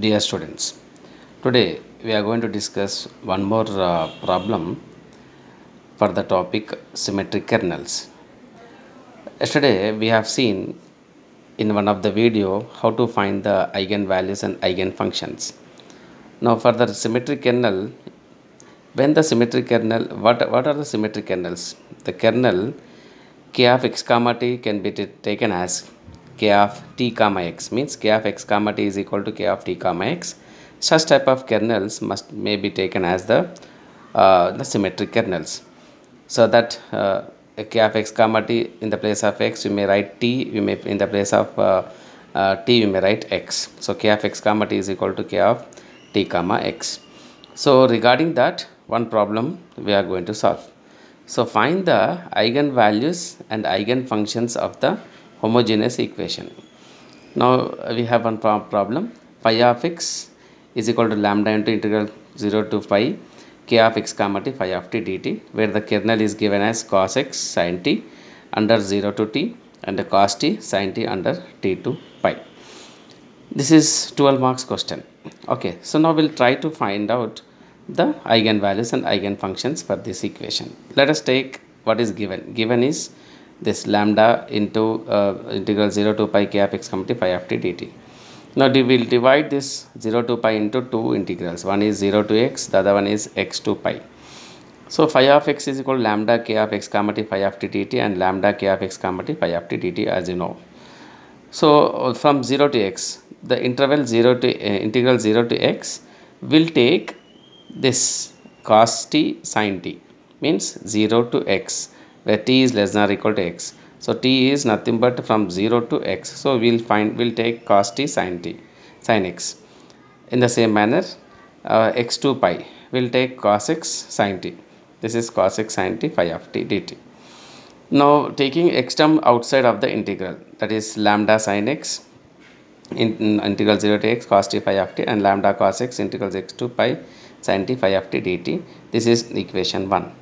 Dear students, today we are going to discuss one more uh, problem for the topic symmetric kernels. Yesterday we have seen in one of the video how to find the eigenvalues and eigenfunctions. Now for the symmetric kernel, when the symmetric kernel, what, what are the symmetric kernels? The kernel k of x comma t can be taken as k of t comma x means k of x comma t is equal to k of t comma x such type of kernels must may be taken as the uh, the symmetric kernels so that uh, k of x comma t in the place of x you may write t you may in the place of uh, uh t you may write x so k of x comma t is equal to k of t comma x so regarding that one problem we are going to solve so find the eigenvalues and eigenfunctions of the homogeneous equation. Now we have one problem phi of x is equal to lambda into integral 0 to pi k of x comma t phi of t dt where the kernel is given as cos x sin t under 0 to t and the cos t sin t under t to pi. This is 12 marks question. Okay, so now we'll try to find out the eigenvalues and eigenfunctions for this equation. Let us take what is given. Given is this lambda into uh, integral 0 to pi k of x comma phi of t dt. Now we will divide this 0 to pi into two integrals. One is 0 to x, the other one is x to pi. So phi of x is equal to lambda k of x comma t phi of t dt and lambda k of x comma t phi of t dt as you know. So from 0 to x, the interval 0 to uh, integral 0 to x will take this cos t sin t means 0 to x where t is less than or equal to x. So t is nothing but from 0 to x. So we'll find we'll take cos t sin t sin x. In the same manner uh, x to pi we'll take cos x sin t. This is cos x sin t phi of t dt. Now taking x term outside of the integral that is lambda sin x in, in integral 0 to x cos t phi of t and lambda cos x integral x to pi sin t phi of t dt. This is equation 1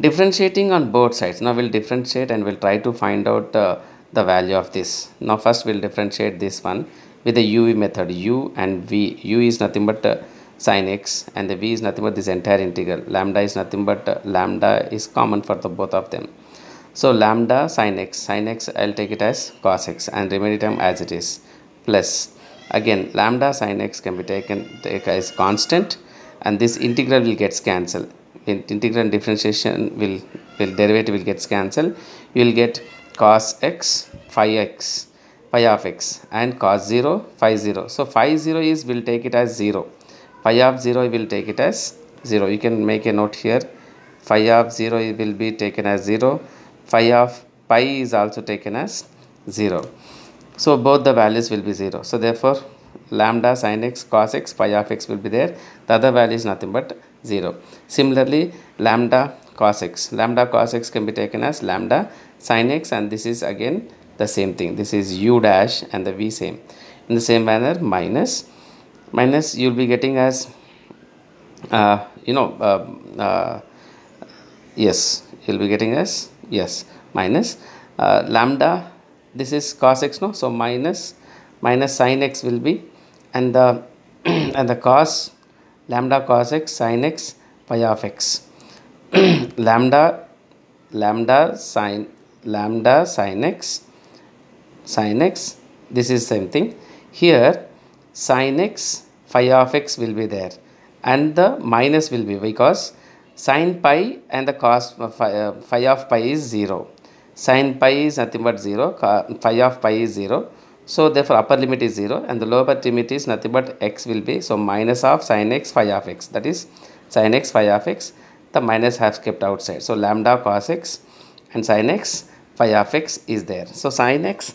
differentiating on both sides now we'll differentiate and we'll try to find out uh, the value of this now first we'll differentiate this one with the uv method u and v u is nothing but uh, sine x and the v is nothing but this entire integral lambda is nothing but uh, lambda is common for the both of them so lambda sine x sine x i'll take it as cos x and remaining term as it is plus again lambda sine x can be taken take as constant and this integral will get cancelled in integrand differentiation will, will derivative will gets cancelled you will get cos x phi x phi of x and cos 0 phi 0 so phi 0 is will take it as 0 phi of 0 will take it as 0 you can make a note here phi of 0 will be taken as 0 phi of pi is also taken as 0 so both the values will be 0 so therefore lambda sin x cos x phi of x will be there the other value is nothing but 0. Similarly, lambda cos x. Lambda cos x can be taken as lambda sin x and this is again the same thing. This is u dash and the v same. In the same manner, minus. Minus you will be getting as, uh, you know, uh, uh, yes, you will be getting as, yes, minus uh, lambda. This is cos x, no? So, minus minus sin x will be and the and the cos lambda cos x sin x pi of x lambda lambda sin lambda sin x sin x this is same thing here sin x phi of x will be there and the minus will be because sin pi and the cos phi, uh, phi uh, of pi is 0 sin pi is nothing but 0 phi of pi is 0 so therefore upper limit is 0 and the lower limit is nothing but x will be so minus of sine x phi of x that is sine x phi of x the minus half kept outside. So lambda cos x and sine x phi of x is there. So sine x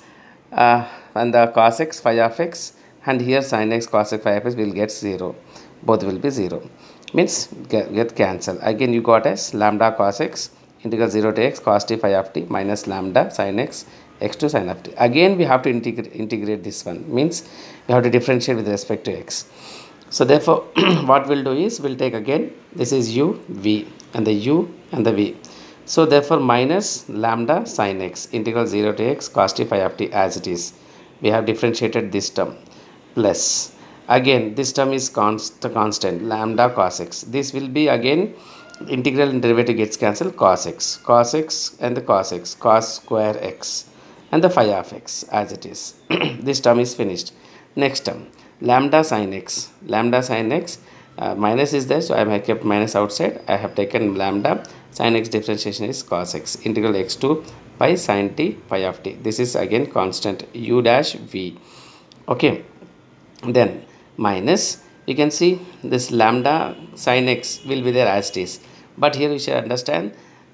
uh, and the cos x phi of x and here sine x cos x phi of x will get 0 both will be 0 means get, get cancel again you got as lambda cos x integral 0 to x cos t phi of t minus lambda sine x x2 sin of t. Again we have to integrate, integrate this one means we have to differentiate with respect to x. So therefore what we'll do is we'll take again this is u v and the u and the v. So therefore minus lambda sin x integral 0 to x cos t phi of t as it is. We have differentiated this term plus again this term is const, constant lambda cos x. This will be again integral and derivative gets cancelled cos x cos x and the cos x cos square x and the phi of x as it is. this term is finished. Next term, lambda sine x. Lambda sine x, uh, minus is there, so I have kept minus outside. I have taken lambda sine x differentiation is cos x integral x2 by sine t phi of t. This is again constant u dash v. Okay, then minus you can see this lambda sine x will be there as it is. But here we should understand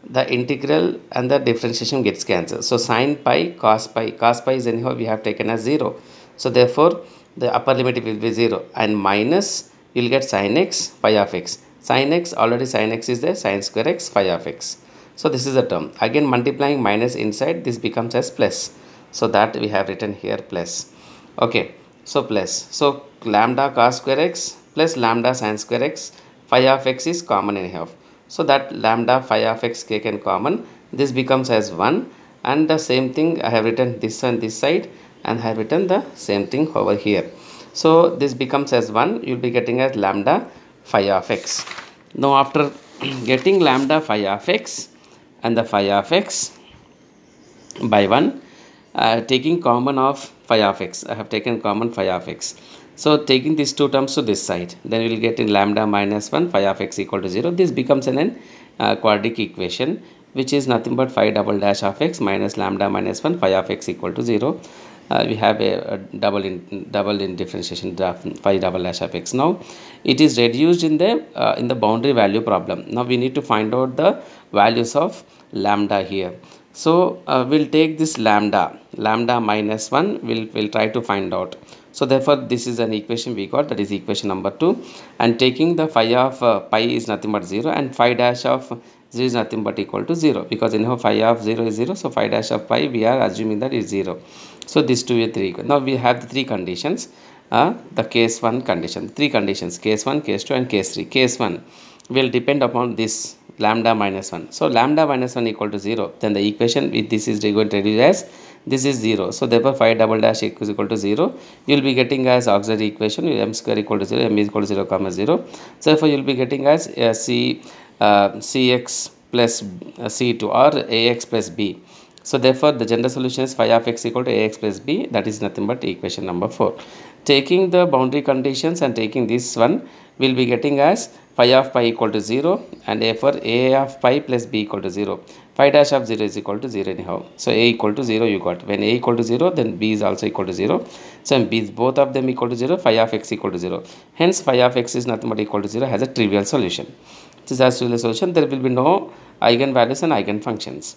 the integral and the differentiation gets cancelled. So sine pi, cos pi, cos pi is anyhow we have taken as 0. So therefore, the upper limit will be 0 and minus you will get sine x, pi of x. Sine x already sine x is there, sine square x, pi of x. So this is the term. Again multiplying minus inside this becomes as plus. So that we have written here plus. Okay, so plus. So lambda cos square x plus lambda sine square x, phi of x is common anyhow. So that lambda phi of x can common. This becomes as 1 and the same thing I have written this and this side and I have written the same thing over here. So this becomes as 1 you will be getting as lambda phi of x. Now after getting lambda phi of x and the phi of x by 1 uh, taking common of phi of x. I have taken common phi of x. So taking these two terms to this side, then we will get in lambda minus 1 phi of x equal to 0. This becomes an uh, quadratic equation which is nothing but phi double dash of x minus lambda minus 1 phi of x equal to 0. Uh, we have a, a, double in double in differentiation phi double dash of x. Now it is reduced in the uh, in the boundary value problem. Now we need to find out the values of lambda here so uh, we'll take this lambda lambda minus 1 we'll, we'll try to find out so therefore this is an equation we got that is equation number 2 and taking the phi of uh, pi is nothing but 0 and phi dash of 0 is nothing but equal to 0 because anyhow phi of 0 is 0 so phi dash of pi we are assuming that is 0 so these two are 3 now we have the three conditions uh, the case 1 condition three conditions case 1 case 2 and case 3 case 1 will depend upon this lambda minus 1. So lambda minus 1 equal to 0. Then the equation with this is going to reduce as this is 0. So therefore 5 double dash is equal to 0. You will be getting as auxiliary equation m square equal to 0, m is equal to 0 comma 0. So therefore you will be getting as uh, c uh, cx plus uh, c to r ax plus b. So therefore the general solution is phi of x equal to ax plus b that is nothing but equation number 4. Taking the boundary conditions and taking this one we will be getting as phi of pi equal to 0 and therefore a of pi plus b equal to 0. Phi dash of 0 is equal to 0 anyhow. So a equal to 0 you got. When a equal to 0 then b is also equal to 0. So b is both of them equal to 0 phi of x equal to 0. Hence phi of x is nothing but equal to 0 has a trivial solution. This has trivial solution there will be no eigenvalues and eigenfunctions.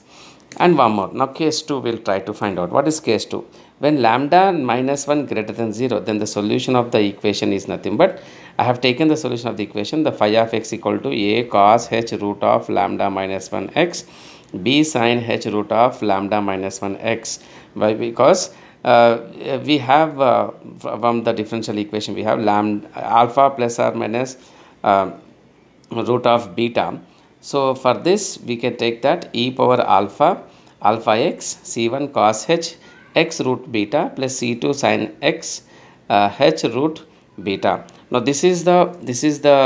And one more. Now case 2 we will try to find out. What is case 2? When lambda minus 1 greater than 0 then the solution of the equation is nothing but I have taken the solution of the equation the phi of x equal to a cos h root of lambda minus 1 x b sine h root of lambda minus 1 x Why? because uh, we have uh, from the differential equation we have lambda alpha plus or minus uh, root of beta so for this we can take that e power alpha alpha x c1 cos h x root beta plus c2 sine x uh, h root beta now this is the this is the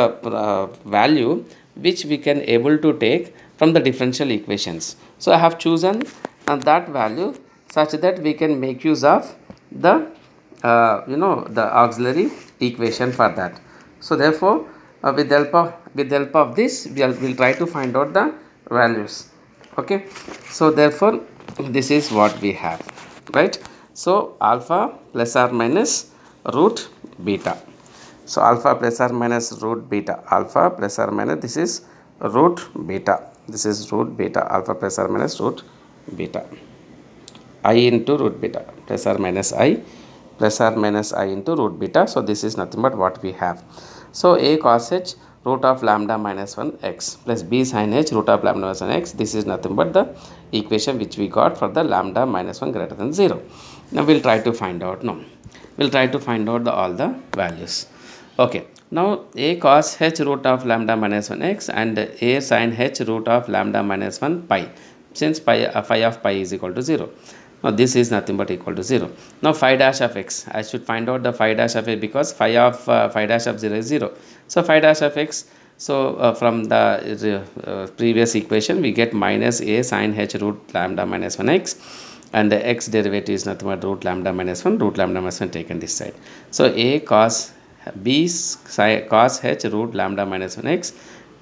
uh, value which we can able to take from the differential equations so i have chosen uh, that value such that we can make use of the uh, you know the auxiliary equation for that so therefore uh, with the help of with the help of this we will we'll try to find out the values okay so therefore this is what we have right so alpha plus or minus root beta so alpha plus or minus root beta alpha plus or minus this is root beta this is root beta alpha plus or minus root beta i into root beta plus or minus i plus or minus i into root beta so this is nothing but what we have so a cos h root of lambda minus 1 x plus b sin h root of lambda minus 1 x this is nothing but the equation which we got for the lambda minus 1 greater than 0 now we'll try to find out now we'll try to find out the, all the values Okay, now a cos h root of lambda minus 1 x and a sin h root of lambda minus 1 pi since pi, uh, phi of pi is equal to 0. Now this is nothing but equal to 0. Now phi dash of x, I should find out the phi dash of x because phi of uh, phi dash of 0 is 0. So phi dash of x, so uh, from the uh, uh previous equation we get minus a sine h root lambda minus 1 x and the x derivative is nothing but root lambda minus 1, root lambda minus 1 taken this side. So a cos b cos h root lambda minus 1 x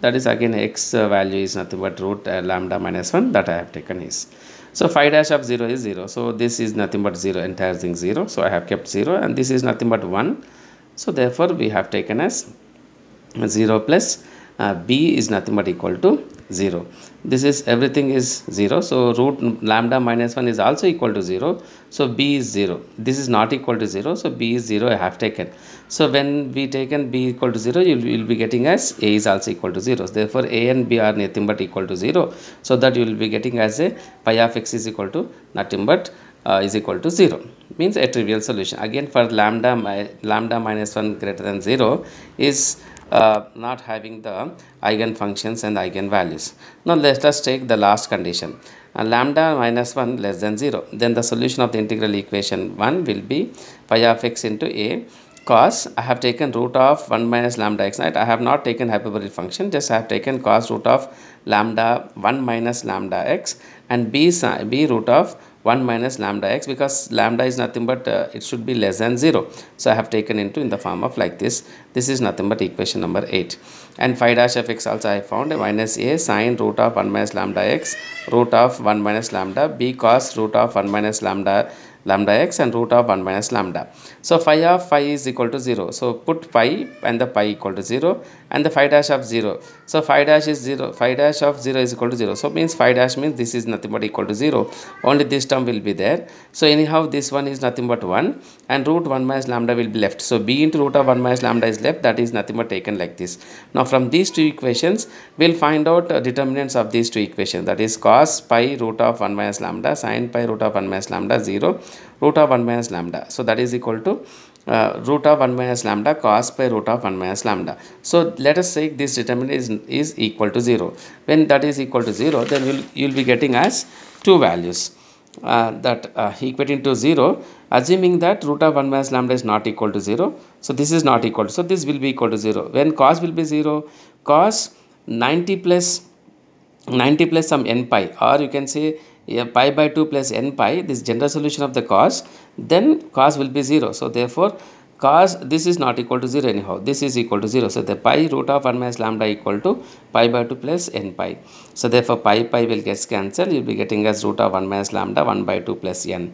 that is again x uh, value is nothing but root uh, lambda minus 1 that I have taken is. So phi dash of 0 is 0. So this is nothing but 0 entire thing 0. So I have kept 0 and this is nothing but 1. So therefore we have taken as 0 plus uh, b is nothing but equal to 0 this is everything is 0 so root lambda minus 1 is also equal to 0 so b is 0 this is not equal to 0 so b is 0 I have taken so when we taken b equal to 0 you will be getting as a is also equal to 0 so therefore a and b are nothing but equal to 0 so that you will be getting as a pi of x is equal to nothing but uh, is equal to 0 means a trivial solution again for lambda my, lambda minus 1 greater than 0 is uh, not having the eigenfunctions and eigenvalues. Now let us take the last condition uh, lambda minus 1 less than 0 then the solution of the integral equation 1 will be phi of x into a cos I have taken root of 1 minus lambda x right I have not taken hyperbolic function just I have taken cos root of lambda 1 minus lambda x and b, b root of 1 minus lambda x because lambda is nothing but uh, it should be less than 0. So I have taken into in the form of like this. This is nothing but equation number 8. And phi dash of x also I found a minus a sine root of 1 minus lambda x root of 1 minus lambda b cos root of 1 minus lambda lambda x and root of 1 minus lambda. So phi of phi is equal to 0. So put phi and the phi equal to 0 and the 5 dash of 0. So 5 dash is 0, 5 dash of 0 is equal to 0. So means 5 dash means this is nothing but equal to 0. Only this term will be there. So anyhow this one is nothing but 1 and root 1 minus lambda will be left. So b into root of 1 minus lambda is left that is nothing but taken like this. Now from these two equations we will find out uh, determinants of these two equations that is cos pi root of 1 minus lambda sine pi root of 1 minus lambda 0 root of 1 minus lambda. So that is equal to uh, root of 1 minus lambda cos by root of 1 minus lambda. So let us say this determinant is, is equal to 0. When that is equal to 0 then you'll, you'll be getting as two values uh, that uh, equating to 0 assuming that root of 1 minus lambda is not equal to 0. So this is not equal to, so this will be equal to 0. When cos will be 0, cos 90 plus 90 plus some n pi or you can say pi by 2 plus n pi this general solution of the cos then cos will be 0. So therefore cos this is not equal to 0 anyhow this is equal to 0 so the pi root of 1 minus lambda equal to pi by 2 plus n pi so therefore pi pi will get cancelled you'll be getting as root of 1 minus lambda 1 by 2 plus n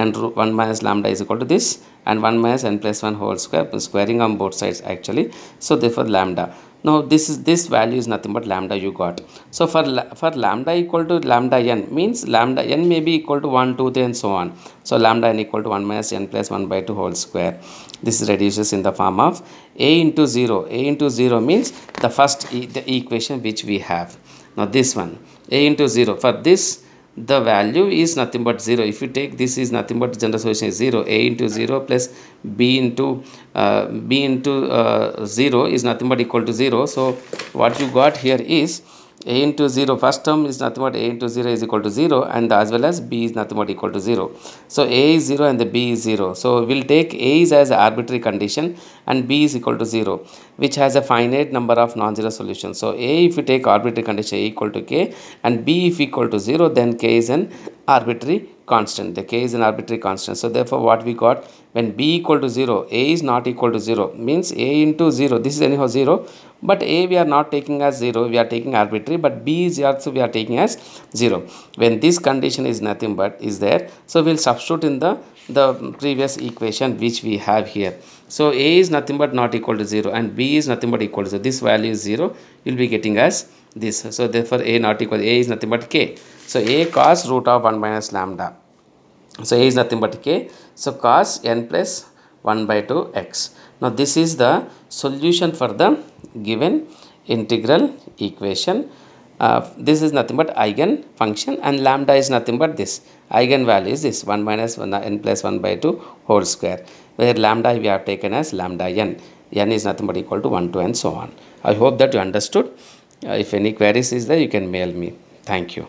and 1 minus lambda is equal to this and 1 minus n plus 1 whole square squaring on both sides actually so therefore lambda now this is this value is nothing but lambda you got so for for lambda equal to lambda n means lambda n may be equal to 1 2 3 and so on so lambda n equal to 1 minus n plus 1 by 2 whole square this reduces in the form of a into 0 a into 0 means the first e the equation which we have now this one a into 0 for this the value is nothing but 0 if you take this is nothing but general solution is 0 a into 0 plus b into uh, b into uh, 0 is nothing but equal to 0 so what you got here is a into 0 first term is nothing but a into 0 is equal to 0 and as well as b is nothing but equal to 0 so a is 0 and the b is 0 so we'll take a is as arbitrary condition and b is equal to 0 which has a finite number of non-zero solutions so a if we take arbitrary condition a equal to k and b if equal to 0 then k is an arbitrary constant. The k is an arbitrary constant. So therefore what we got when b equal to 0, a is not equal to 0 means a into 0. This is anyhow 0 but a we are not taking as 0. We are taking arbitrary but b is also we are taking as 0. When this condition is nothing but is there. So we will substitute in the, the previous equation which we have here. So a is nothing but not equal to 0 and b is nothing but equal to 0. This value is 0. You will be getting as this. So therefore a not equal a is nothing but k. So a cos root of 1 minus lambda. So a is nothing but k. So cos n plus 1 by 2 x. Now this is the solution for the given integral equation. Uh, this is nothing but eigen function and lambda is nothing but this eigen value is this 1 minus 1 n plus 1 by 2 whole square where lambda we have taken as lambda n n is nothing but equal to 1 2 and so on i hope that you understood uh, if any queries is there you can mail me thank you